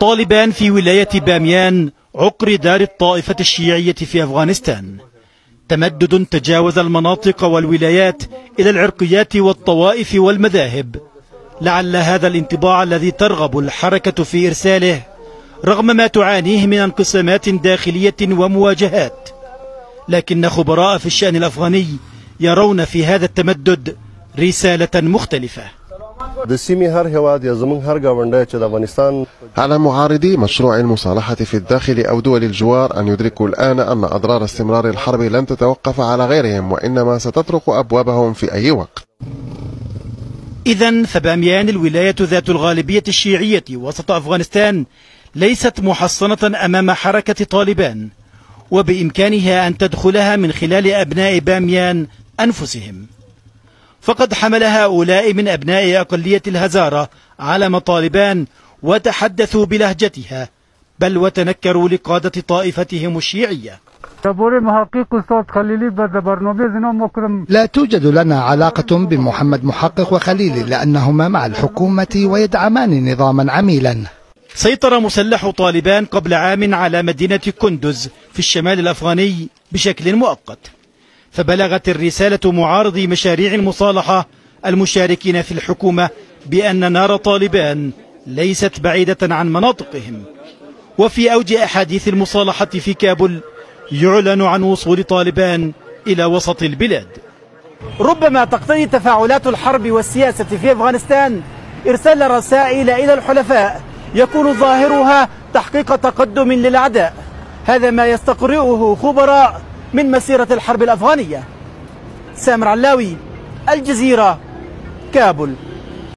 طالبان في ولاية باميان عقر دار الطائفة الشيعية في أفغانستان تمدد تجاوز المناطق والولايات إلى العرقيات والطوائف والمذاهب لعل هذا الانطباع الذي ترغب الحركة في إرساله رغم ما تعانيه من انقسامات داخلية ومواجهات لكن خبراء في الشأن الأفغاني يرون في هذا التمدد رسالة مختلفة د سیمه هر هواد یا زمون هر گاونډه چې د افغانستان على معارضي مشروع المصالحة في الداخل أو دول الجوار أن يدركوا الآن أن أضرار استمرار الحرب لن تتوقف على غيرهم وإنما ستطرق أبوابهم في أي وقت إذا فباميان الولاية ذات الغالبية الشيعية وسط أفغانستان ليست محصنة أمام حركة طالبان وبإمكانها أن تدخلها من خلال أبناء باميان أنفسهم فقد حمل هؤلاء من أبناء أقلية الهزارة على مطالبان وتحدثوا بلهجتها بل وتنكروا لقادة طائفتهم الشيعية لا توجد لنا علاقة بمحمد محقق وخليل لأنهما مع الحكومة ويدعمان نظاما عميلا سيطر مسلح طالبان قبل عام على مدينة كندز في الشمال الأفغاني بشكل مؤقت فبلغت الرسالة معارضي مشاريع المصالحة المشاركين في الحكومة بأن نار طالبان ليست بعيدة عن مناطقهم وفي أوج أحاديث المصالحة في كابل يعلن عن وصول طالبان إلى وسط البلاد ربما تقتضي تفاعلات الحرب والسياسة في أفغانستان إرسال رسائل إلى الحلفاء يكون ظاهرها تحقيق تقدم للأعداء هذا ما يستقرئه خبراء من مسيرة الحرب الأفغانية سامر علاوي الجزيرة كابل